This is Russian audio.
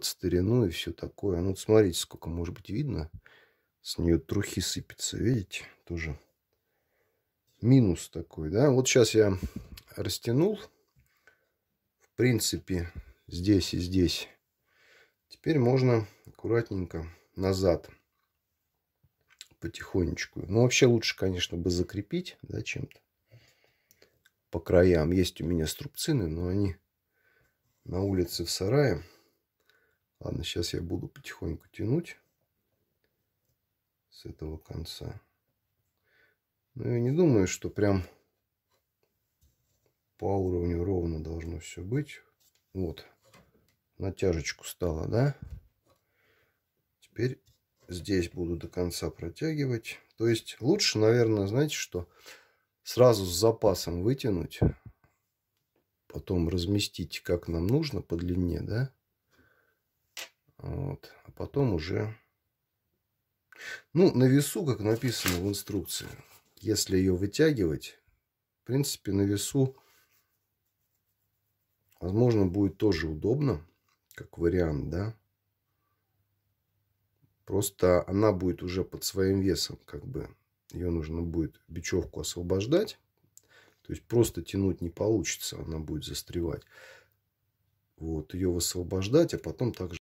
старину и все такое. Ну, вот смотрите, сколько, может быть, видно. С нее трухи сыпется, видите, тоже минус такой, да. Вот сейчас я растянул, в принципе, здесь и здесь. Теперь можно аккуратненько назад потихонечку. Ну, вообще лучше, конечно, бы закрепить, да, чем-то по краям. Есть у меня струбцины, но они на улице в сарае. Ладно, сейчас я буду потихоньку тянуть с этого конца. Ну я не думаю, что прям по уровню ровно должно все быть. Вот, натяжечку стало, да? Теперь здесь буду до конца протягивать. То есть лучше, наверное, знаете, что сразу с запасом вытянуть, потом разместить как нам нужно по длине, да? Вот. А потом уже... Ну, на весу, как написано в инструкции, если ее вытягивать, в принципе, на весу, возможно, будет тоже удобно, как вариант, да. Просто она будет уже под своим весом, как бы. Ее нужно будет бечевку освобождать. То есть просто тянуть не получится, она будет застревать. Вот, ее высвобождать, а потом также